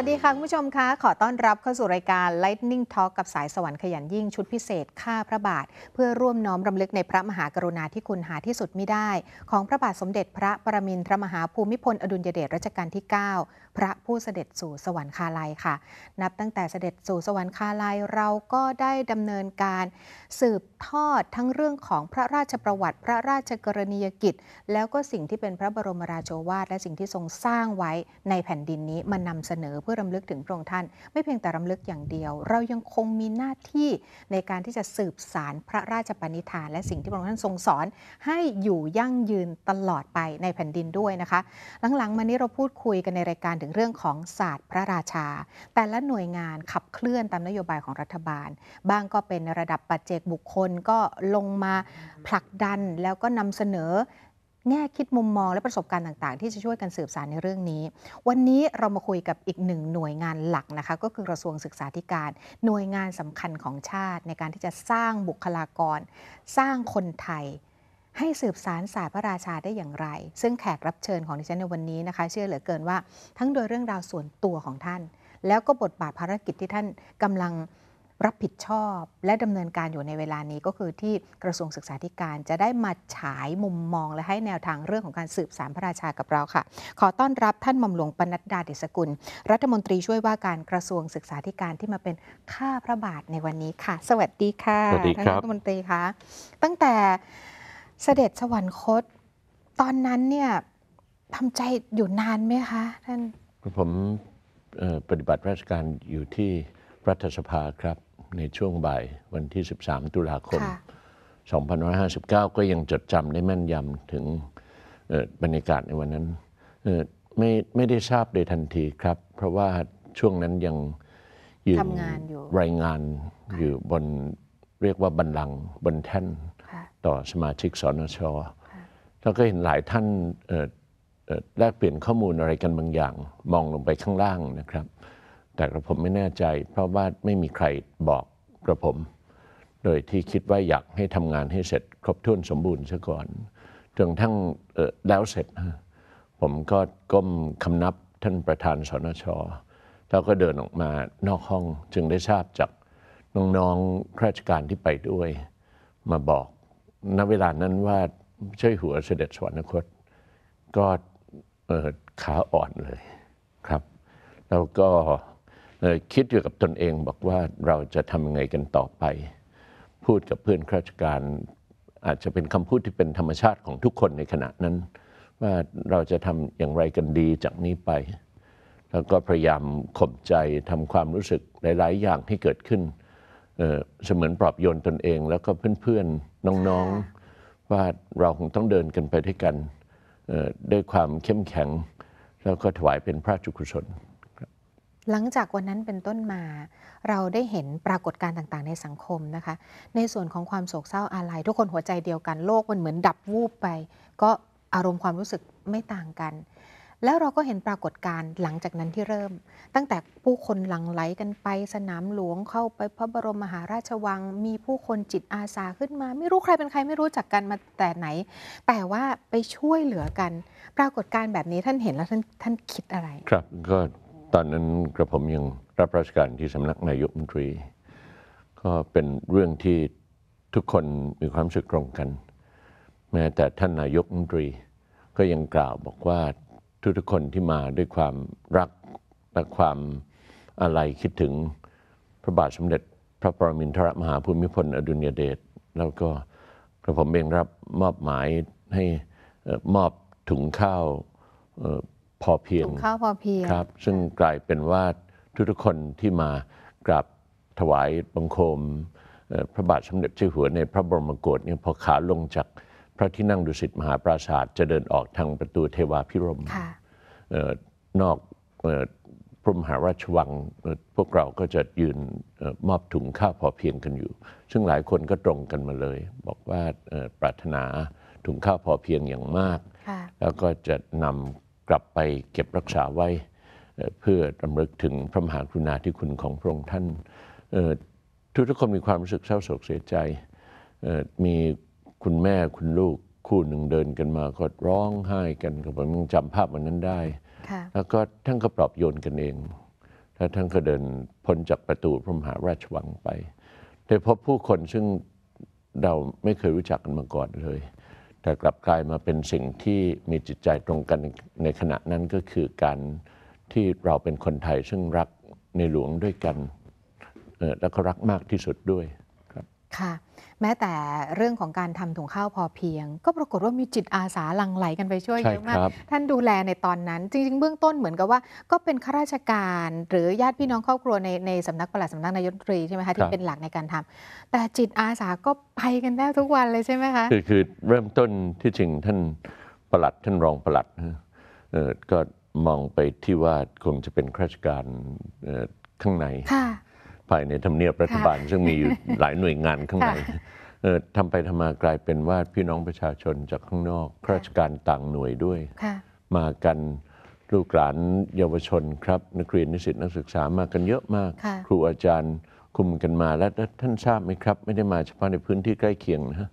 วัสดีค่ะคุณผู้ชมคะขอต้อนรับเข้าสู่รายการ Lightning Talk กับสายสวรรค์ขยันยิ่งชุดพิเศษข้าพระบาท เพื่อร่วมน้อมรำลึกในพระมหากรุณาธิคุณหาที่สุดไม่ได้ ของพระบาทสมเด็จพระประมินทรมหาภูมิพล อดุลยเดชรัชกาลที่ 9พระผู้เสด็จสู่สวรรคาลัยค่ะ นับตั้งแต่เสด็จสู่สวรรคาลัยเราก็ได้ดำเนินการสืบทอดทั้งเรื่องของพระราชประวัติ พระราชกรณียกิจแล้วก็สิ่งที่เป็นพระบรมราโชวาทและสิ่งที่ทรงสร้างไว้ในแผ่นดินนี้มานำเสนอเพื่อรำลึกถึงพระองค์ท่าน ไม่เพียงแต่รำลึกอย่างเดียว เรายังคงมีหน้าที่ในการที่จะสืบสารพระราชปณิธาน และสิ่งที่พระองค์ท่านทรงสอนให้อยู่ยั่งยืนตลอดไปในแผ่นดินด้วยนะคะ หลังๆมานี้เราพูดคุยกันในรายการถึงงเรื่องของศาสตร์พระราชา แต่ละหน่วยงานขับเคลื่อนตามนโยบายของรัฐบาลบางก็เป็นระดับปัจเจกบุคคลก็ลงมาผลักดันแล้วก็นำเสนอแง่คิดมุมมอง และประสบการณ์ต่างๆที่จะช่วยกันสืบสารในเรื่องนี้ วันนี้เรามาคุยกับอีกหนึ่งหน่วยงานหลักนะคะก็คือกระทรวงศึกษาธิการ หน่วยงานสำคัญของชาติ ในการที่จะสร้างบุคลากร สร้างคนไทยให้สืบสารศาสตร์พระราชาได้อย่างไร ซึ่งแขกรับเชิญของดิฉันในวันนี้นะคะ เชื่อเหลือเกินว่าทั้งโดยเรื่องราวส่วนตัวของท่าน แล้วก็บทบาทภารกิจที่ท่านกำลังรับผิดชอบและดำเนินการอยู่ในเวลานี้ก็คือที่กระทรวงศึกษาธิการ จะได้มาฉายมุมมอง และให้แนวทางเรื่องของการสืบสารพระราชากับเราค่ะ ขอต้อนรับท่านหม่อมหลวงปนัดดาเดชกุล รัฐมนตรีช่วยว่าการกระทรวงศึกษาธิการที่มาเป็นข้าพระบาทในวันนี้ค่ะ สวัสดีค่ะท่านรัฐมนตรีคะ ตั้งแต่เสด็จสวรรคต ตอนนั้นเนี่ยทำใจอยู่นานไหมคะ ท่าน ผมปฏิบัติราชการอยู่ที่รัฐสภาครับในช่วงบ่ายวันที่ 13 ตุลาคม2559 ก็ยังจดจำได้แม่นยำถึงบรรยากาศในวันนั้น ไม่ไม่ได้ทราบโดยทันทีครับ เพราะว่าช่วงนั้นยังยืนรายงานอยู่บนเรียกว่าบันลังบนแท่นต่อสมาชิกสนชแล้วก็เห็นหลายท่านแลกเปลี่ยนข้อมูลอะไรกันบางอย่าง มองลงไปข้างล่างนะครับ แต่กระผมไม่แน่ใจ เพราะว่าไม่มีใครบอกกระผม โดยที่คิดว่าอยากให้ทำงานให้เสร็จครบถ้วนสมบูรณ์ซะก่อนจนทั้งแล้วเสร็จ ผมก็ก้มคำนับท่านประธานสนช แล้วก็เดินออกมานอกห้องจึงได้ทราบจากน้องๆราชการที่ไปด้วยมาบอกณเวลานั้นว่าช่วยหัวเสด็จสวรรคต ก็ขาอ่อนเลยครับ แล้วก็คิดอยู่กับตนเองบอกว่าเราจะทำยังไงกันต่อไป พูดกับเพื่อนข้าราชการ อาจจะเป็นคำพูดที่เป็นธรรมชาติของทุกคนในขณะนั้น ว่าเราจะทำอย่างไรกันดีจากนี้ไป แล้วก็พยายามข่มใจทำความรู้สึกหลาย ๆ อย่างที่เกิดขึ้นเสมือนปลอบโยนตนเองแล้วก็เพื่อนๆ น้องๆ ว่าเราคงต้องเดินกันไปด้วยกัน ด้วยความเข้มแข็งแล้วก็ถวายเป็นพระจุชกุชนหลังจากวันนั้นเป็นต้นมาเราได้เห็นปรากฏการณ์ต่างๆในสังคมนะคะ ในส่วนของความโศกเศร้าอาลัยทุกคนหัวใจเดียวกันโลกมันเหมือนดับวูบไปก็อารมณ์ความรู้สึกไม่ต่างกันแล้วเราก็เห็นปรากฏการณ์หลังจากนั้นที่เริ่ม ตั้งแต่ผู้คนหลั่งไหลกันไปสนามหลวงเข้าไปพระบรมมหาราชวัง มีผู้คนจิตอาสาขึ้นมา ไม่รู้ใครเป็นใครไม่รู้จักกันมาแต่ไหน แต่ว่าไปช่วยเหลือกัน ปรากฏการณ์แบบนี้ท่านเห็นแล้ว ท่านท่านคิดอะไร ครับก็ตอนนั้นกระผมยังรับราชการที่สำนักนายกมนตรี ก็เป็นเรื่องที่ทุกคนมีความสึกตรงกัน แม้แต่ท่านนายกมนตรี ก็ยังกล่าวบอกว่าทุกๆคนที่มาด้วยความรักและความอะไรคิดถึงพระบาทสมเด็จพระปรมินทรมหาภูมิพลอดุลยเดชแล้วก็กระผมเองรับมอบหมายให้มอบถุงข้าวพอเพียงถุงข้าวพอเพียงครับซึ่งกลายเป็นว่าทุกๆคนที่มากราบถวายบังคมพระบาทสมเด็จเจ้าหัวในพระบรมโกศเนี่ยพอขาลงจากพระที่นั่งดุสิตมหาปราสาทจะเดินออกทางประตูเทวาพิรมนอกพรมหาราชวังพวกเราก็จะยืนมอบถุงข้าวพอเพียงกันอยู่ ซึ่งหลายคนก็ตรงกันมาเลย บอกว่าปรารถนาถุงข้าวพอเพียงอย่างมาก แล้วก็จะนำกลับไปเก็บรักษาไว้เพื่อํำลึกถึงพระมหากรุณาธิคุณของพระองค์ท่านทุกทุกคนมีความรู้สึกเศร้าโศกเสียใจมีคุณแม่คุณลูกคู่หนึ่งเดินกันมาก็ร้องไห้กันผมยังจำภาพวันนั้นได้แล้วก็ท่านก็ปลอบโยนกันเองแล้วท่านก็เดินพ้นจากประตูพระมหาราชวังไปได้พบผู้คนซึ่งเราไม่เคยรู้จักกันมาก่อนเลย แต่กลับกลายมาเป็นสิ่งที่มีจิตใจตรงกันในขณะนั้นก็คือการที่เราเป็นคนไทยซึ่งรักในหลวงด้วยกันแล้วก็รักมากที่สุดด้วยครับค่ะแม้แต่เรื่องของการทำถุงข้าวพอเพียง ก็ปรากฏว่ามีจิตอาสาลังไหลกันไปช่วยเยอะมากท่านดูแลในตอนนั้น จริงๆ เบื้องต้นเหมือนกับว่าก็เป็นข้าราชการหรือญาติพี่น้องครอบครัวในในสำนักปลัดสำนักนายกรรีใช่ไหมคะที่เป็นหลักในการทำ แต่จิตอาสาก็ไปกันได้ทุกวันเลยใช่ไหมคะคือคือเริ่มต้นที่จริงท่านปลัดท่านรองปลัดก็มองไปที่ว่าคงจะเป็นข้าราชการข้างในภายในทำเนียบรัฐบาลซึ่งมีอยู่หลายหน่วยงานข้างในทำไปทำมากลายเป็นว่าพี่น้องประชาชนจากข้างนอกข้าราชการต่างหน่วยด้วย มากันลูกหลานเยาวชนครับนักเรียนนิสิตนักศึกษามากันเยอะมาก ครูอาจารย์คุมกันมาและท่านทราบไหมครับ ไม่ได้มาเฉพาะในพื้นที่ใกล้เคียงนะ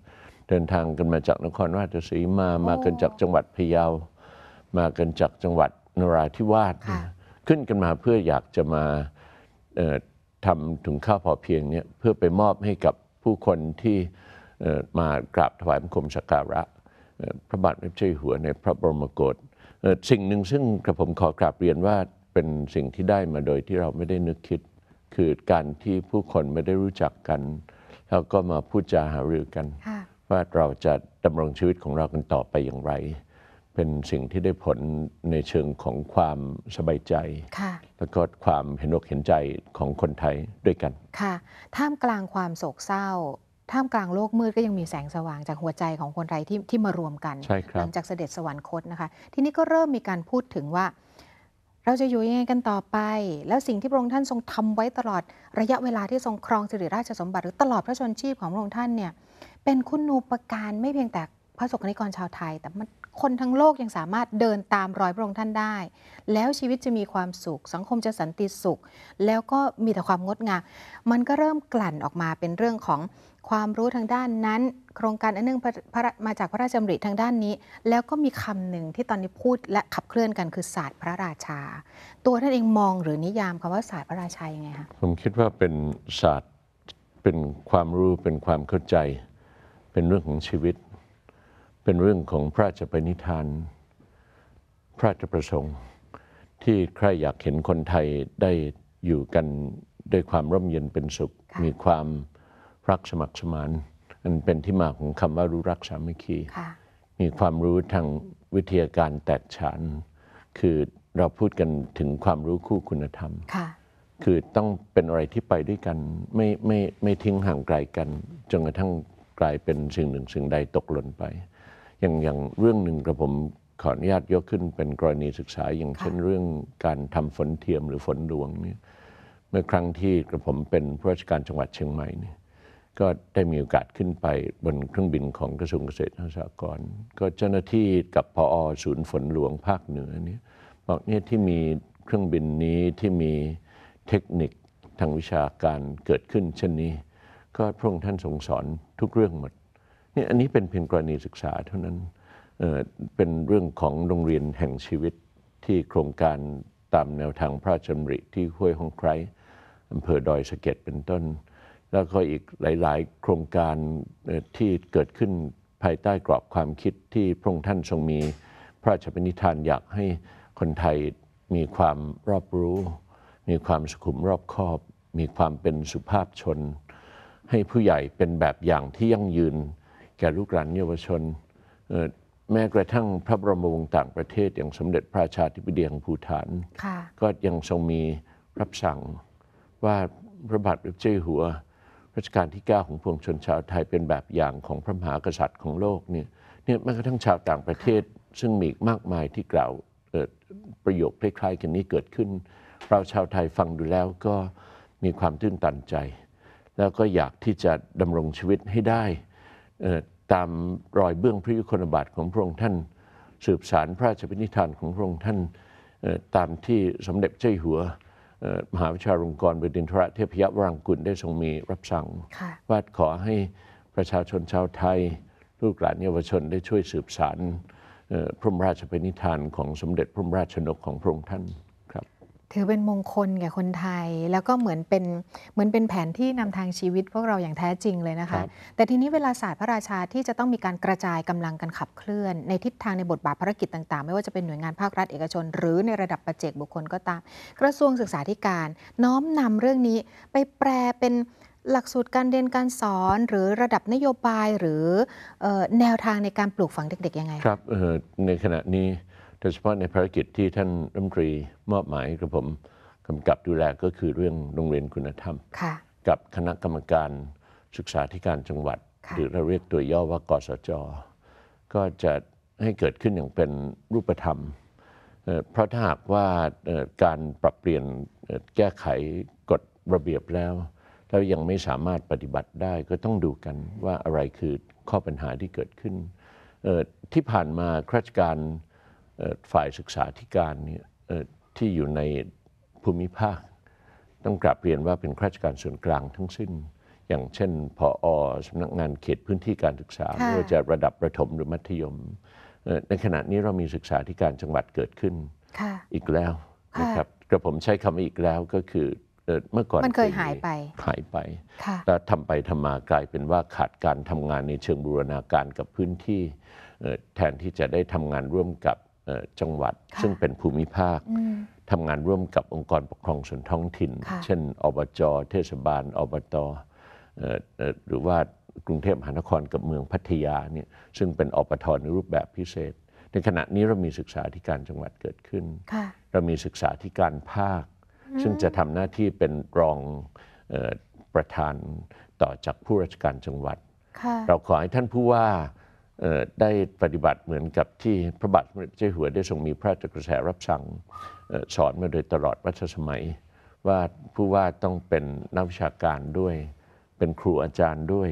เดินทางกันมาจากนครราชสีมามากันจากจังหวัดพะเยามากันจากจังหวัดนราธิวาสขึ้นกันมาเพื่ออยากจะมาทำถุงข้าวพอเพียงเนี่ยเพื่อไปมอบให้กับผู้คนที่มากราบถวายบังคมสักการะ พระบาทพระเจ้าอยู่หัวในพระบรมโกศสิ่งหนึ่งซึ่งกระผมขอกราบเรียนว่าเป็นสิ่งที่ได้มาโดยที่เราไม่ได้นึกคิด คือการที่ผู้คนไม่ได้รู้จักกัน แล้วก็มาพูดจาหารือกันว่าเราจะดำรงชีวิตของเรากันต่อไปอย่างไรเป็นสิ่งที่ได้ผลในเชิงของความสบายใจ แล้วก็ความเห็นอกเห็นใจของคนไทยด้วยกันค่ะท่ามกลางความโศกเศร้า ท่ามกลางโลกมืดก็ยังมีแสงสว่างจากหัวใจของคนไทยที่ที่มารวมกันหลังจากเสด็จสวรรคตนะคะ ทีนี้ก็เริ่มมีการพูดถึงว่าเราจะอยู่ยังไงกันต่อไป แล้วสิ่งที่พระองค์ท่านทรงทำไว้ตลอดระยะเวลาที่ทรงครองสิริราชสมบัติ หรือตลอดพระชนชีพของพระองค์ท่านเนี่ย เป็นคุณูปการไม่เพียงแต่พระสงฆ์นิกรชาวไทยแต่มันคนทั้งโลกยังสามารถเดินตามรอยพระองค์ท่านได้ แล้วชีวิตจะมีความสุข สังคมจะสันติสุข แล้วก็มีแต่ความงดงามมันก็เริ่มกลั่นออกมาเป็นเรื่องของความรู้ทางด้านนั้น โครงการอันนองมาจากพระราชดำริทางด้านนี้ แล้วก็มีคำหนึ่งที่ตอนนี้พูดและขับเคลื่อนกันคือศาสตร์พระราชา ตัวท่านเองมองหรือนิยามคำว่าศาสตร์พระราชายังไงคะผมคิดว่าเป็นศาสตร์เป็นความรู้เป็นความเข้าใจเป็นเรื่องของชีวิตเป็นเรื่องของพระราชปณิธาน พระราชประสงค์ ที่ใครอยากเห็นคนไทยได้อยู่กันด้วยความร่มเย็นเป็นสุข มีความ รักสมัครสมานอันเป็นที่มาของคำว่ารู้รักสามัคคี มีความรู้ทางวิทยาการ แตกฉาน คือเราพูดกันถึงความรู้คู่คุณธรรม คือต้องเป็นอะไรที่ไปด้วยกันไม่ไม่ไม่ทิ้งห่างไกลกันจนกระทั่งกลายเป็นสิ่งหนึ่งสิ่งใดตกหล่นไปอย่างอย่างเรื่องหนึ่งกระผมขออนุญาตยกขึ้นเป็นกรณีศึกษา อย่างเช่นเรื่องการทำฝนเทียมหรือฝนหลวงเนี่ยเมื่อครั้งที่กระผมเป็นผู้ราชการจังหวัดเชียงใหม่เนี่ยก็ได้มีโอกาสขึ้นไปบนเครื่องบินของกระทรวงเกษตรและสหกรณ์ก็เจ้าหน้าที่กับพอศูนย์ฝนหลวงภาคเหนือเนี่ยบอกเนี่ยที่มีเครื่องบินนี้ที่มีเทคนิคทางวิชาการเกิดขึ้นเช่นนี้ ก็พระองค์ท่านทรงสอนทุกเรื่องหมดนี่อันนี้เป็น เพียงกรณีศึกษาเท่านั้นเเป็นเรื่องของโรงเรียนแห่งชีวิตที่โครงการตามแนวทางพระราชดำริที่ห้วยห้องไครอำเภอดอยสะเก็ดเป็นต้น แล้วก็อีกหลายๆ โครงการที่เกิดขึ้นภายใต้กรอบความคิดที่พระองค์ท่านทรงมี พระราชปณิธานอยากให้คนไทยมีความรอบรู้ มีความสุขุมรอบคอบ มีความเป็นสุภาพชน ให้ผู้ใหญ่เป็นแบบอย่างที่ยั่งยืนแก่ลูกหลานเยาวชน แม้กระทั่งพระบรมวงศ์ต่างประเทศอย่างสมเด็จพระชาชาธิเดียงภูฐานก็ยังทรงมีรับสั่งว่าพระบาทรเจ้ายหัว รัชกาลที่ 9 ของพวงชนชาวไทย เป็นแบบอย่างของพระมหากษัตริย์ของโลกเนี่ยเนี่ยแม้กระทั่งชาวต่างประเทศ ซึ่งมีมากมายที่กล่าวประโยคคล้ายๆกันนี้เกิดขึ้นเราชาวไทยฟังดูแล้วก็มีความตื้นตันใจ แล้วก็อยากที่จะดำรงชีวิตให้ได้ตามรอยเบื้อง พระยุคลบาทของพระองค์ท่าน สืบสารพระราชพินิธานของพระองค์ท่านตามที่สมเด็จเจ้าหัว มหาวิชาลงกรณ์บดินทรเทพยวรังกุลได้ทรงมีรับสั่งว่าขอให้ประชาชนชาวไทย ลูกหลานเยาวชนได้ช่วยสืบสารพระมราชพินิธานของสมเด็จพระมราชนกของพระองค์ท่านถือเป็นมงคลแก่คนไทย แล้วก็เหมือนเป็นเหมือนเป็นแผนที่นำทางชีวิต พวกเราอย่างแท้จริงเลยนะคะ แต่ทีนี้เวลาศาสตร์พระราชาที่จะต้องมีการกระจายกำลังกันขับเคลื่อน ในทิศทางในบทบาทภารกิจต่างๆ ไม่ว่าจะเป็นหน่วยงานภาครัฐเอกชน หรือในระดับประเจกบุคคลก็ตาม กระทรวงศึกษาธิการน้อมนำเรื่องนี้ไปแปลเป็นหลักสูตรการเรียนการสอน หรือระดับนโยบายหรือแนวทางในการปลูกฝังเด็กๆยังไงครับในขณะนี้โดยเฉพาะในภารกิจที่ท่านรัฐมนตรี มอบหมายกับผมกำกับดูแลก็คือเรื่องโรงเรียนคุณธรรม กับคณะกรรมการศึกษาธิการจังหวัด หรือเราเรียกตัวย่อว่ากสจก็จะให้เกิดขึ้นอย่างเป็นรูปธรรม เพราะถ้าหากว่าการปรับเปลี่ยนแก้ไขกฎระเบียบแล้วแล้วยังไม่สามารถปฏิบัติได้ก็ต้องดูกันว่าอะไรคือข้อปัญหาที่เกิดขึ้นที่ผ่านมาข้าราชการฝ่ายศึกษาธิการที่อยู่ในภูมิภาค ต้องกลับเรียนว่าเป็นข้าราชการส่วนกลางทั้งสิ้น อย่างเช่น พออสำนักงานเขตพื้นที่การศึกษาไม่ว่าจะระดับประถมหรือมัธยม ในขณะนี้เรามีศึกษาธิการจังหวัดเกิดขึ้นอีกแล้วนะครับกระผมใช้คำอีกแล้วก็คือเมื่อก่อนมันเคยหายไปหายไปแล้วทำไปทำมากลายเป็นว่าขาดการทำงานในเชิงบูรณาการกับพื้นที่แทนที่จะได้ทำงานร่วมกับจังหวัดซึ่งเป็นภูมิภาคทำงานร่วมกับองค์กรปกครองส่วนท้องถิ่น เช่นอบจเทศบาล อบตหรือว่ากรุงเทพมหานครกับเมืองพัทยาเนี่ยซึ่งเป็นอบทในรูปแบบพิเศษ ในขณะนี้เรามีศึกษาธิการจังหวัดเกิดขึ้น เรามีศึกษาธิการภาค ซึ่งจะทำหน้าที่เป็นรองประธานต่อจากผู้ราชการจังหวัดเราขอให้ท่านผู้ว่าได้ปฏิบัติเหมือนกับที่พระบาทสมเด็จเจ้าหัวได้ทรงมีพระราชกระแสรับสั่งสอนมาโดยตลอดรัชสมัย ว่าผู้ว่าต้องเป็นนักวิชาการด้วยเป็นครูอาจารย์ด้วย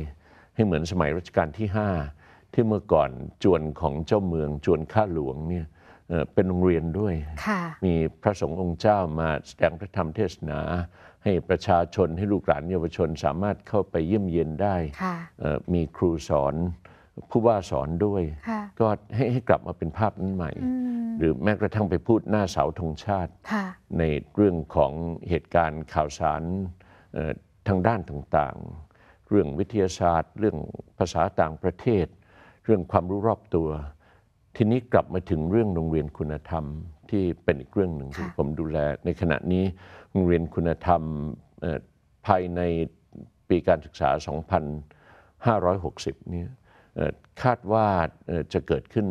ให้เหมือนสมัยรัชกาลที่ 5 ที่เมื่อก่อนจวนของเจ้าเมืองจวนข้าหลวงเนี่ยเป็นโรงเรียนด้วย มีพระสงฆ์องค์เจ้ามาแสดงพระธรรมเทศนา ให้ประชาชนให้ลูกหลานเยาวชนสามารถเข้าไปเยี่ยมเยียนได้มีครูสอนผู้ว่าสอนด้วยก็ให้ให้กลับมาเป็นภาพนั้นใหม่ หรือแม้กระทั่งไปพูดหน้าเสาธงชาติ ในเรื่องของเหตุการณ์ข่าวสารทางด้านต่าง ๆ เรื่องวิทยาศาสตร์ เรื่องภาษาต่างประเทศ เรื่องความรู้รอบตัว ทีนี้กลับมาถึงเรื่องโรงเรียนคุณธรรมที่เป็นอีกเรื่องหนึ่งที่ผมดูแล ในขณะนี้โรงเรียนคุณธรรมภายในปีการศึกษา 2560เนี่ยคาดว่าจะเกิดขึ้น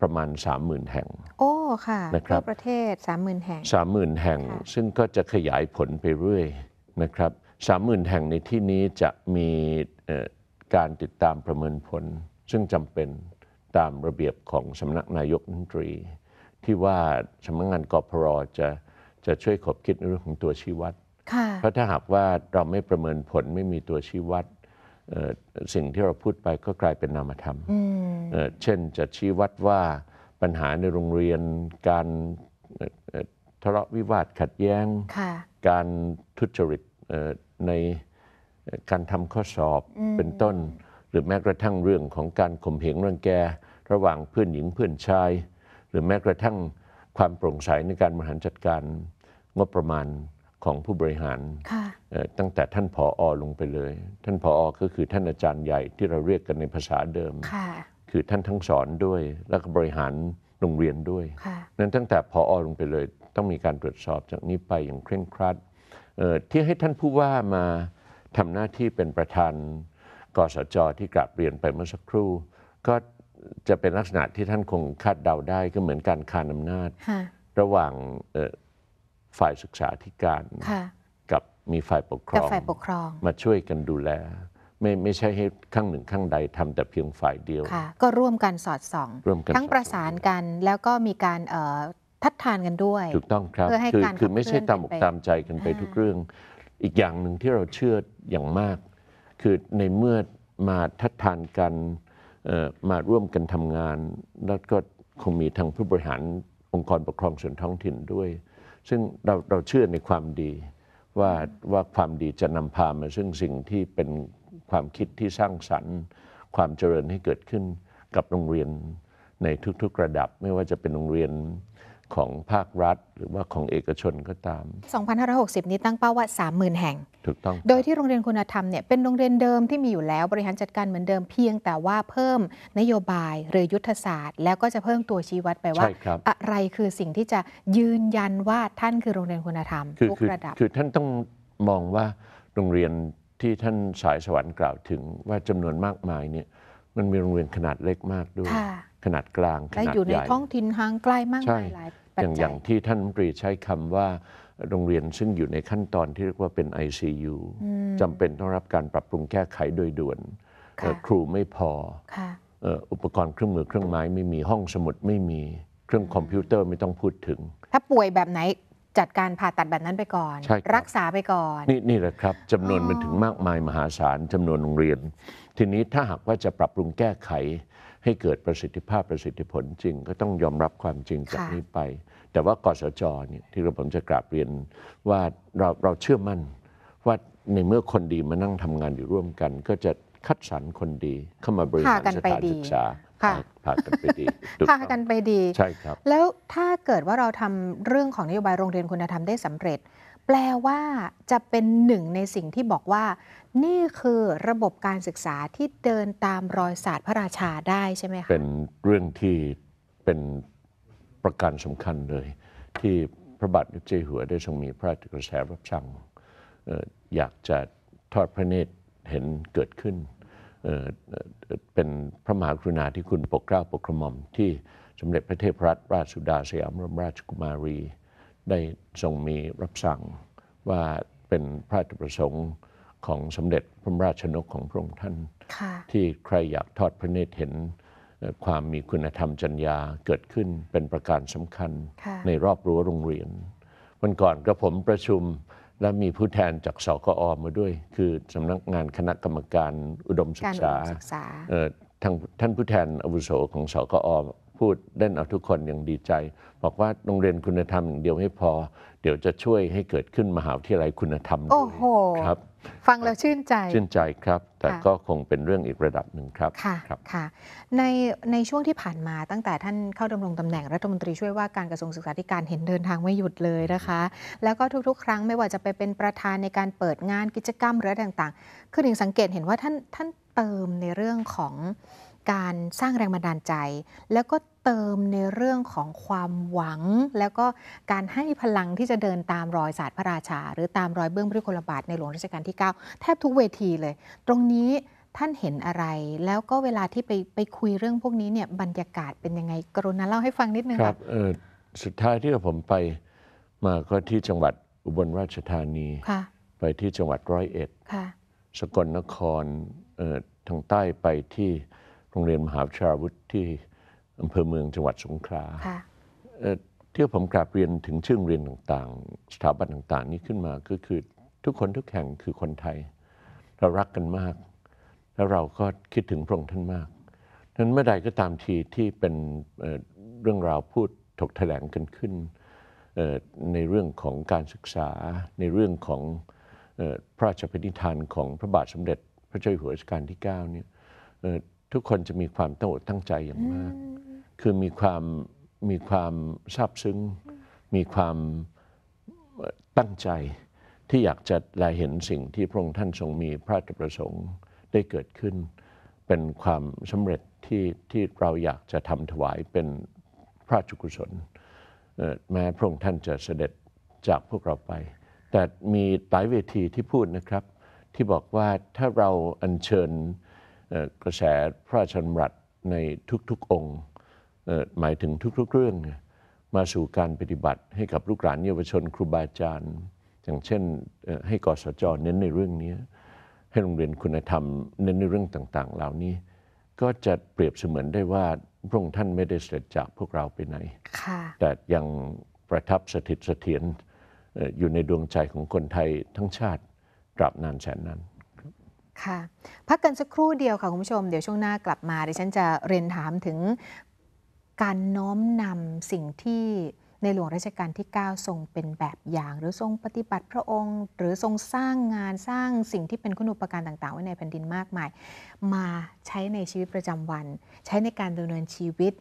ประมาณ 30,000 แห่ง โอ้ค่ะนะครับประเทศ 30,000 แห่ง 30,000 แห่งซึ่งก็จะขยายผลไปเรื่อยนะครับ 30,000 แห่งในที่นี้จะมีการติดตามประเมินผล ซึ่งจำเป็นตามระเบียบของสำนักนายกรัฐมนตรี ที่ว่าสำนักงานกอพรอจะ จะช่วยขบคิดเรื่องของตัวชี้วัดเพราะถ้าหากว่าเราไม่ประเมินผลไม่มีตัวชี้วัดสิ่งที่เราพูดไปก็กลายเป็นนามธรรม เช่นจะชี้วัดว่าปัญหาในโรงเรียน การทะเลาะวิวาทขัดแย้ง การทุจริตในการทำข้อสอบเป็นต้น หรือแม้กระทั่งเรื่องของการข่มเหงรังแก ระหว่างเพื่อนหญิงเพื่อนชาย หรือแม้กระทั่งความโปร่งใสในการบริหารจัดการงบประมาณของผู้บริหารตั้งแต่ท่านผออลงไปเลย ท่านผออก็คือท่านอาจารย์ใหญ่ที่เราเรียกกันในภาษาเดิมคือท่านทั้งสอนด้วยแล้วก็บริหารโรงเรียนด้วย นั้นตั้งแต่ผออลงไปเลย ต้องมีการตรวจสอบจากนี้ไปอย่างเคร่งครัดที่ให้ท่านผู้ว่ามาทำหน้าที่เป็นประธานกสจที่กราบเรียนไปเมื่อสักครู่ ก็จะเป็นลักษณะที่ท่านคงคาดเดาได้ก็เหมือนการคานอำนาจ ระหว่างฝ่ายศึกษาธิการกับมีฝ่ายปกครองมาช่วยกันดูแล ไม่ไม่ใช่ให้ข้างหนึ่งข้างใดทำแต่เพียงฝ่ายเดียวก็ร่วมกันสอดส่อง ทั้งประสานกัน แล้วก็มีการทัดทานกันด้วย ถูกต้องครับคือคือไม่ใช่ตามอกตามใจกันไปทุกเรื่อง อีกอย่างหนึ่งที่เราเชื่ออย่างมาก คือในเมื่อมาทัดทานกันมาร่วมกันทำงาน แล้วก็คงมีทางผู้บริหารองค์กรปกครองส่วนท้องถิ่นด้วยซึ่งเราเราเชื่อในความดีว่าว่าความดีจะนำพามาซึ่งสิ่งที่เป็นความคิดที่สร้างสรรค์ ความเจริญให้เกิดขึ้นกับโรงเรียน ในทุกๆระดับไม่ว่าจะเป็นโรงเรียนของภาครัฐหรือว่าของเอกชนก็ตาม 2560 นี้ตั้งเป้าว่า 30,000 แห่ง ถูกต้อง โดยที่โรงเรียนคุณธรรมเนี่ยเป็นโรงเรียนเดิมที่มีอยู่แล้ว บริหารจัดการเหมือนเดิมเพียงแต่ว่าเพิ่มนโยบายหรือยุทธศาสตร์แล้วก็จะเพิ่มตัวชี้วัดไปว่า อะไรคือสิ่งที่จะยืนยันว่าท่านคือโรงเรียนคุณธรรมทุกระดับ คือท่านต้องมองว่าโรงเรียนที่ท่านสายสวรรค์กล่าวถึงว่าจำนวนมากมายเนี่ยมันมีโรงเรียนขนาดเล็กมากด้วยขนาดกลางขนาดใหญ่ อยู่ในท้องถิ่นห่างไกลมากหลาย อย่างอย่างที่ท่านปรีใช้คำว่าโรงเรียนซึ่งอยู่ในขั้นตอนที่เรียกว่าเป็น ICU จำเป็นต้องรับการปรับปรุงแก้ไขโดยด่วนครูไม่พอ อุปกรณ์เครื่องมือเครื่องไม้ไม่มีห้องสมุดไม่มีเครื่องคอมพิวเตอร์ไม่ต้องพูดถึง ถ้าป่วยแบบไหนจัดการผ่าตัดแบบนั้นไปก่อน รักษาไปก่อนนี่นี่แหละครับจำนวนมันถึงมากมายมหาศาลจำนวนโรงเรียน ทีนี้ถ้าหากว่าจะปรับปรุงแก้ไขให้เกิดประสิทธิภาพประสิทธิผลจริงก็ต้องยอมรับความจริงจากนี้ไป แต่ว่ากสจเนี่ยที่เราผมจะกราบเรียนว่าเราเราเชื่อมั่นว่าในเมื่อคนดีมานั่งทำงานอยู่ร่วมกัน ก็จะคัดสรรคนดีเข้ามาบริหารสถานศึกษาพากันไปดีพากันไปดีใช่ครับ แล้วถ้าเกิดว่าเราทำเรื่องของนโยบายโรงเรียนคุณธรรมได้สำเร็จแปลว่าจะเป็นหนึ่งในสิ่งที่บอกว่านี่คือระบบการศึกษาที่เดินตามรอยศาสตร์พระราชาได้ใช่ไหมคะเป็นเรื่องที่เป็นประการสำคัญเลย ที่พระบาทเจ้าหัวได้ทรงมีพระราชกระแสรับสั่งอยากจะทอดพระเนตรเห็นเกิดขึ้นเป็นพระมหากรุณาธิคุณปกเกล้าปกกระหม่อมที่สมเด็จพระเทพรัตนราชสุดาสยามรมราชกุมารีได้ทรงมีรับสั่งว่าเป็นพระราชประสงค์ของสมเด็จพระราชนกของพระองค์ท่าน ที่ใครอยากทอดพระเนตรเห็นความมีคุณธรรมจรรยาเกิดขึ้นเป็นประการสำคัญในรอบรั้วโรงเรียน วันก่อนกระผมประชุมและมีผู้แทนจากสกอมาด้วย คือสำนักงานคณะกรรมการอุดมศึกษาท่านผู้แทนอาวุโสของสกอพูดเล่น เอาทุกคนอย่างดีใจ บอกว่าโรงเรียนคุณธรรมอย่างเดียวไม่พอ เดี๋ยวจะช่วยให้เกิดขึ้นมหาวิทยาลัยคุณธรรมด้วยครับ ฟังแล้วชื่นใจ ชื่นใจครับแต่ก็คงเป็นเรื่องอีกระดับหนึ่งครับค่ะคค่ะในในช่วงที่ผ่านมาตั้งแต่ท่านเข้าดำรงตำแหน่งรัฐมนตรีช่วยว่าการกระทรวงศึกษาธิการเห็นเดินทางไม่หยุดเลยนะคะ แล้วก็ทุกๆ ครั้งไม่ว่าจะไปเป็นประธานในการเปิดงานกิจกรรมหรือต่างๆคือหนึ่งสังเกตเห็นว่าท่านท่านเติมในเรื่องของการสร้างแรงบันดาลใจ แล้วก็เติมในเรื่องของความหวัง แล้วก็การให้พลังที่จะเดินตามรอยศาสตร์พระราชา หรือตามรอยเบื้องพระยุคลบาทในหลวงรัชกาลที่9แทบทุกเวทีเลย ตรงนี้ท่านเห็นอะไรแล้วก็เวลาที่ไปไปคุยเรื่องพวกนี้เนี่ยบรรยากาศเป็นยังไงกรุณาเล่าให้ฟังนิดนึงครับสุดท้ายที่ผมไปมาก็ที่จังหวัดอุบลราชธานีไปที่จังหวัดร้อยเอ็ดสกลนครทางใต้ไปที่โรงเรียนมหาวิชาวุฒิที่อำเภอเมืองจังหวัดสงขลาเที่ยวผมกราบเรียนถึงชื่อเรียนต่างๆ สถาบันต่าง ๆ นี้ขึ้นมา ก็คือทุกคนทุกแห่งคือคนไทยเรารักกันมาก แล้วเราก็คิดถึงพระองค์ท่านมากนั้นเมื่อใดก็ตามทีที่เป็นเรื่องราวพูดถกแถลงกันขึ้นในเรื่องของการศึกษาในเรื่องของพระราชพิธิทานของพระบาทสมเด็จ พระเจ้าอยู่หัวรัชกาลที่9เนี่ยทุกคนจะมีความตั้งอดตั้งใจอย่างมาก คือมีความมีความซาบซึ้ง มีความตั้งใจ ที่อยากจะได้เห็นสิ่งที่พระองค์ท่านทรงมีพระราชประสงค์ได้เกิดขึ้น เป็นความสำเร็จที่ที่เราอยากจะทำถวายเป็นพระราชกุศล แม้พระองค์ท่านจะเสด็จจากพวกเราไป แต่มีหลายเวทีที่พูดนะครับ ที่บอกว่าถ้าเราอัญเชิญกระแสพระราชดำรัสในทุกๆองค์หมายถึงทุกๆเรื่อง มาสู่การปฏิบัติให้กับลูกหลานเยาวชนครูบาอาจารย์อย่างเช่นให้กศจเน้นในเรื่องนี้ให้โรงเรียนคุณธรรมเน้นในเรื่องต่างๆ เหล่านี้ก็จะเปรียบเสมือนได้ว่า พระองค์ท่านไม่ได้เสด็จจากพวกเราไปไหนแต่ยังประทับสถิตเสถียรอยู่ในดวงใจของคนไทยทั้งชาติตราบนานแสนนานค่ะ พักกันสักครู่เดียวค่ะคุณผู้ชมเดี๋ยวช่วงหน้ากลับมาดิฉันจะเรียนถามถึงการน้อมนำสิ่งที่ในหลวงรัชกาลที่9ทรงเป็นแบบอย่าง หรือทรงปฏิบัติพระองค์ หรือทรงสร้างงานสร้างสิ่งที่เป็นคุณูปการต่างๆ ไว้ในแผ่นดินมากมาย มาใช้ในชีวิตประจำวัน ใช้ในการดำเนินชีวิต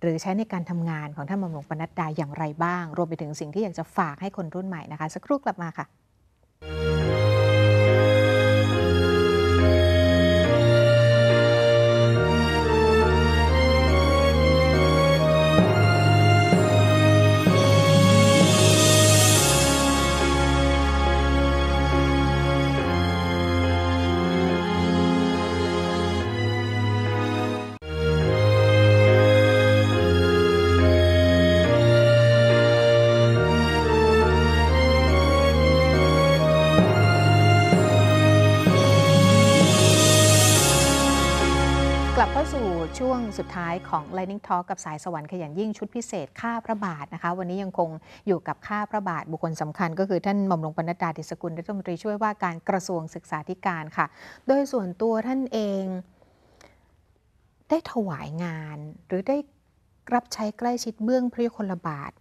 หรือใช้ในการทำงานของท่านบำรุมงปนัดดาอย่างไรบ้าง รวมไปถึงสิ่งที่อยากจะฝากให้คนรุ่นใหม่นะคะสักครู่กลับมาค่ะสุดท้ายของ Lightning Talk กับสายสวรรค์ขยันยิ่งชุดพิเศษค่าพระบาทนะคะ วันนี้ยังคงอยู่กับค่าพระบาทบุคคลสำคัญ ก็คือท่านหม่อมหลวงปนัดดาดิสกุลรัฐมนตรีช่วยว่าการกระทรวงศึกษาธิการค่ะ โดยส่วนตัวท่านเอง ได้ถวายงานหรือได้รับใช้ใกล้ชิดเบื้องพระยุคลบาท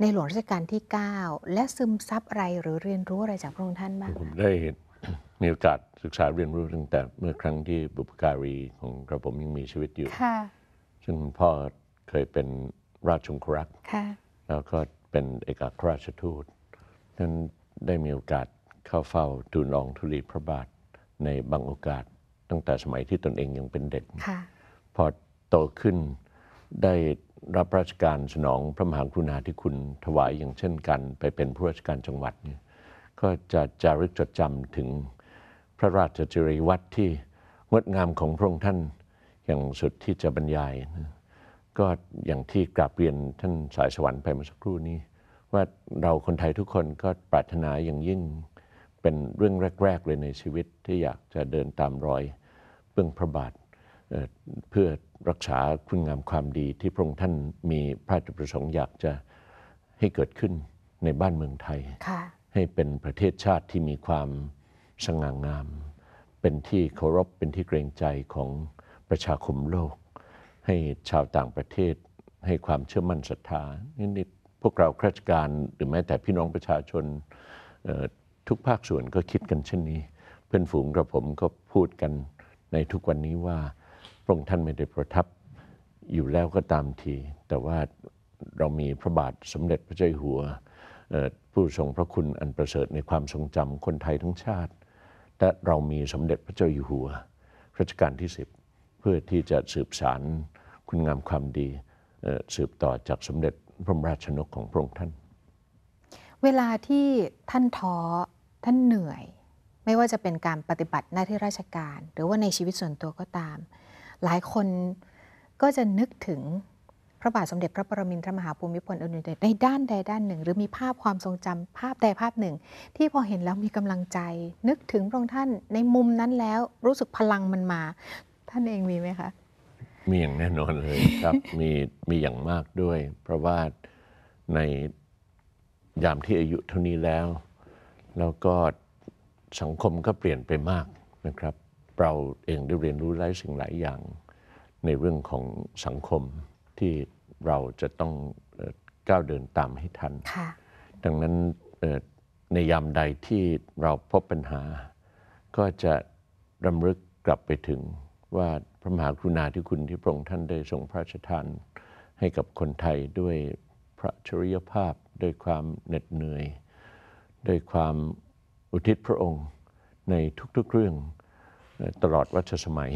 ในหลวงรัชกาลที่ 9 และซึมซับอะไรหรือเรียนรู้อะไรจากพระองค์ท่านบ้างผมได้มีโอกาสศึกษาเรียนรู้ตั้งแต่เมื่อครั้งที่บุพการีของกระผมยังมีชีวิตอยู่ ซึ่งพ่อเคยเป็นราชุงครัก์แล้วก็เป็นเอกอัครราชทูตนั้นได้มีโอกาสเข้าเฝ้าดูนองธุลีพระบาทในบางโอกาสตั้งแต่สมัยที่ตนเองยังเป็นเด็ก พอโตขึ้นได้รับราชการสนองพระมหากรุณาธิคุณถวายอย่างเช่นกัน ไปเป็นผู้ราชการจังหวัดเนี่ยก็จะจารึกจดจำถึงพระราชจริวัตรที่งดงามของพระองค์ท่านอย่างสุดที่จะบรรยายนะก็อย่างที่กราบเรียนท่านสายสวรรค์ไปเมื่อสักครู่นี้ ว่าเราคนไทยทุกคนก็ปรารถนาอย่างยิ่งเป็นเรื่องแรก ๆ เลยในชีวิตที่อยากจะเดินตามรอย เบื้องพระบาทเพื่อรักษาคุณงามความดีที่พระองค์ท่านมีพระราชประสงค์อยากจะให้เกิดขึ้นในบ้านเมืองไทยให้เป็นประเทศชาติที่มีความสง่างามเป็นที่เคารพเป็นที่เกรงใจของประชาคมโลก ให้ชาวต่างประเทศให้ความเชื่อมั่นศรัทธานี่พวกเราราชการหรือแม้แต่พี่น้องประชาชนทุกภาคส่วนก็คิดกันเช่นนี้ เพื่อนฝูงกับผมก็พูดกันในทุกวันนี้ว่าพระองค์ท่านไม่ได้ประทับอยู่แล้วก็ตามที แต่ว่าเรามีพระบาทสมเด็จพระเจ้าอยู่หัวผู้ทรงพระคุณอันประเสริฐในความทรงจำคนไทยทั้งชาติและเรามีสมเด็จพระเจ้าอยู่หัวรัชกาลที่10เพื่อที่จะสืบสารคุณงามความดี สืบต่อจากสมเด็จพระราชนกของพระองค์ท่าน เวลาที่ท่านท้อ ท่านเหนื่อย ไม่ว่าจะเป็นการปฏิบัติหน้าที่ราชการ หรือว่าในชีวิตส่วนตัวก็ตาม หลายคนก็จะนึกถึงพระบาทสมเด็จพระปรมินทรมหาภูมิพลอดุลยเดชในด้านใดด้านหนึ่ง หรือมีภาพความทรงจำภาพใดภาพหนึ่ง ที่พอเห็นแล้วมีกำลังใจ นึกถึงพระองค์ท่านในมุมนั้นแล้วรู้สึกพลังมันมา ท่านเองมีไหมคะมีอย่างแน่นอนเลยครับมีมีอย่างมากด้วย เพราะว่าในยามที่อายุเท่านี้แล้ว แล้วก็สังคมก็เปลี่ยนไปมากนะครับ เราเองได้เรียนรู้หลายสิ่งหลายอย่างในเรื่องของสังคมที่เราจะต้องก้าวเดินตามให้ทันดังนั้นในยามใดที่เราพบปัญหา ก็จะรำลึกกลับไปถึงว่าพระมหากรุณาธิคุณที่พระองค์ท่านได้ทรงพระราชทานให้กับคนไทยด้วยพระชริยภาพด้วยความเหน็ดเหนื่อยด้วยความอุทิศพระองค์ในทุกๆเรื่องตลอดวัชสมัย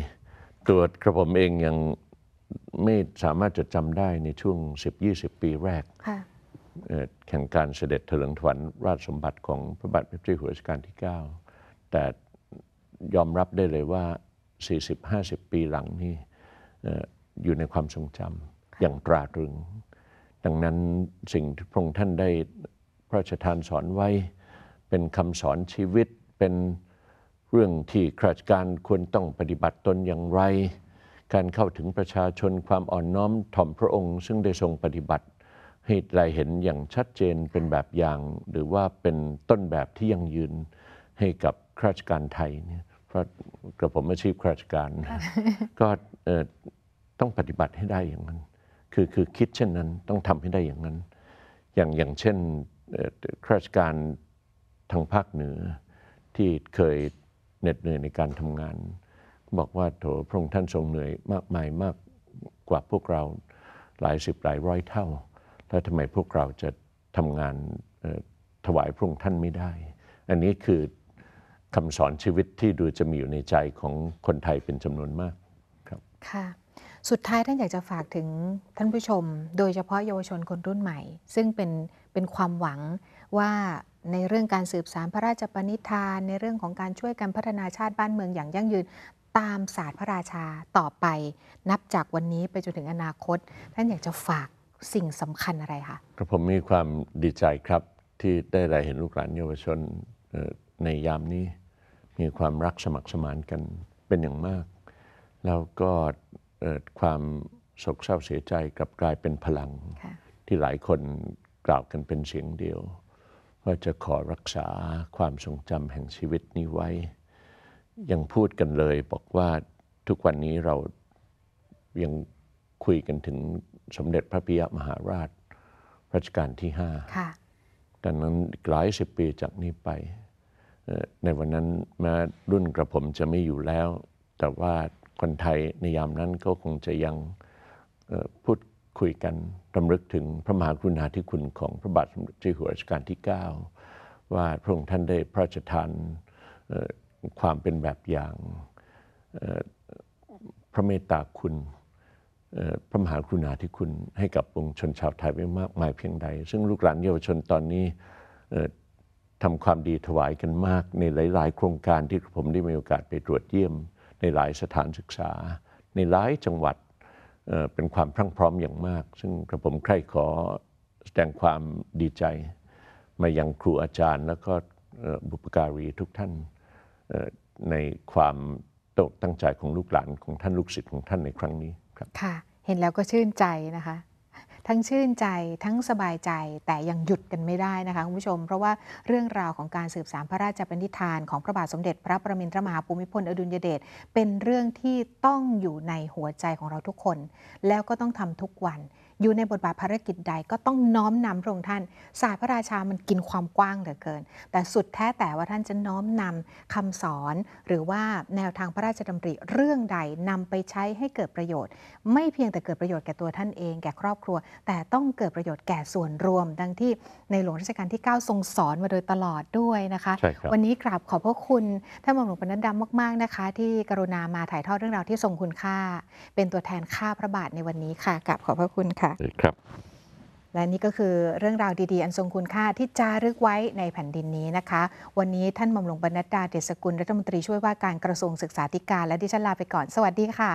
ตัวกระผมเองยังไม่สามารถจดจำได้ในช่วง 10-20 ปีแรก แข่งการเสด็จเถลิงถวันราชสมบัติของพระบาทพระเจ้าหัวรัชกาลที่ 9 แต่ยอมรับได้เลยว่า 40-50 ปีหลังนี่อยู่ในความทรงจำอย่างตราตรึง ดังนั้นสิ่งที่พระองค์ท่านได้พระราชทานสอนไว้เป็นคำสอนชีวิตเป็นเรื่องที่ข้าราชการควรต้องปฏิบัติตนอย่างไรการเข้าถึงประชาชนความอ่อนน้อมถ่อมพระองค์ ซึ่งได้ทรงปฏิบัติให้เราเห็นอย่างชัดเจนเป็นแบบอย่าง หรือว่าเป็นต้นแบบที่ยังยืนให้กับข้าราชการไทยเนี่ยเพราะกระผมอาชีพข้าราชการก็ต้องปฏิบัติให้ได้อย่างนั้นคือคือคิดเช่นนั้นต้องทำให้ได้อย่างนั้น อย่างอย่างเช่นข้าราชการทางภาคเหนือที่เคยเหน็ดเหนื่อยในการทำงานบอกว่าโถพระองค์ท่านทรงเหนื่อยมากมายมากกว่าพวกเราหลายสิบหลายร้อยเท่า แล้วทำไมพวกเราจะทำงานถวายพระองค์ท่านไม่ได้ อันนี้คือคำสอนชีวิตที่ดูจะมีอยู่ในใจของคนไทยเป็นจำนวนมาก ครับ ค่ะ สุดท้ายท่านอยากจะฝากถึงท่านผู้ชม โดยเฉพาะเยาวชนคนรุ่นใหม่ ซึ่งเป็นเป็นความหวังว่าในเรื่องการสืบสารพระราชปณิธานในเรื่องของการช่วยกันพัฒนาชาติบ้านเมืองอย่างยั่งยืนตามศาสตร์พระราชาต่อไปนับจากวันนี้ไปจนถึงอนาคตท่านอยากจะฝากสิ่งสำคัญอะไรคะกระผมมีความดีใจครับที่ได้ได้เห็นลูกหลานเยาวชนในยามนี้มีความรักสมัครสมานกันเป็นอย่างมาก แล้วก็ความโศกเศร้าเสียใจกลับกลายเป็นพลังที่หลายคนกล่าวกันเป็นเสียงเดียวว่าจะขอรักษาความทรงจำแห่งชีวิตนี้ไว้ยังพูดกันเลยบอกว่าทุกวันนี้เรายังคุยกันถึงสมเด็จพระพิยมหาราชรัชกาลที่ห้าดังนั้นหลายสิบปีจากนี้ไปในวันนั้นแม้รุ่นกระผมจะไม่อยู่แล้ว แต่ว่าคนไทย ในยามนั้นก็คงจะยังพูดคุยกันรำลึกถึงพระมหากรุณาธิคุณของพระบาทสมเด็จเจ้าอยู่หัวรัชกาลที่9ว่าพระองค์ท่านได้พระราชทานความเป็นแบบอย่างพระเมตตาคุณพระมหากรุณาธิคุณ ให้กับวงชนชาวไทยไม่มากมายเพียงใด ซึ่งลูกหลานเยาวชนตอนนี้ทำความดีถวายกันมาก ในหลาย ๆ โครงการที่ผมได้มีโอกาส ไปตรวจเยี่ยม ในหลายสถานศึกษา ในหลายจังหวัดเป็นความพรั่งพร้อมอย่างมาก ซึ่งกระผมใคร่ขอแสดงความดีใจมายังครูอาจารย์ แล้วก็บุปการีทุกท่านในความตั้งใจของลูกหลานของท่านลูกศิษย์ของท่านในครั้งนี้ครับค่ะเห็นแล้วก็ชื่นใจนะคะ ทั้งชื่นใจทั้งสบายใจแต่ยังหยุดกันไม่ได้นะคะคุณผู้ชม เพราะว่าเรื่องราวของการสืบสารพระราชบััติทานของพระบาทสมเด็จ พระประมินทรมหาภูมิพลอดุลยเดช เป็นเรื่องที่ต้องอยู่ในหัวใจของเราทุกคน แล้วก็ต้องทำทุกวันอยู่ในบทบาทภารกิจใดก็ต้องน้อมนำพระองค์ท่านศาสตร์พระราชามันกินความกว้างเหลือเกิน แต่สุดแท้แต่ว่าท่านจะน้อมนำคำสอน หรือว่าแนวทางพระราชดำริเรื่องใดนำไปใช้ให้เกิดประโยชน์ ไม่เพียงแต่เกิดประโยชน์แก่ตัวท่านเองแก่ครอบครัว แต่ต้องเกิดประโยชน์แก่ส่วนรวมดังที่ในหลวงรัชกาลที่ 9 ทรงสอนมาโดยตลอดด้วยนะคะควันนี้กราบขอบพระคุณท่านหม่อมหลวงปนัดดามากๆนะคะ ที่กรุณา มาถ่ายทอดเรื่องราวที่ทรงคุณค่า เป็นตัวแทนค่าพระบาทในวันนี้ค่ะ กราบขอบพระคุณค่ะ่ะครับและนี่ก็คือเรื่องราวดีๆ อันทรงคุณค่าที่จารึกไว้ในแผ่นดินนี้นะคะ วันนี้ท่านมอมหลวงบรรณดาเดชสกุลรัฐมนตรีช่วยว่าการกระทรวงศึกษาธิการ และดิฉันลาไปก่อนสวัสดีค่ะ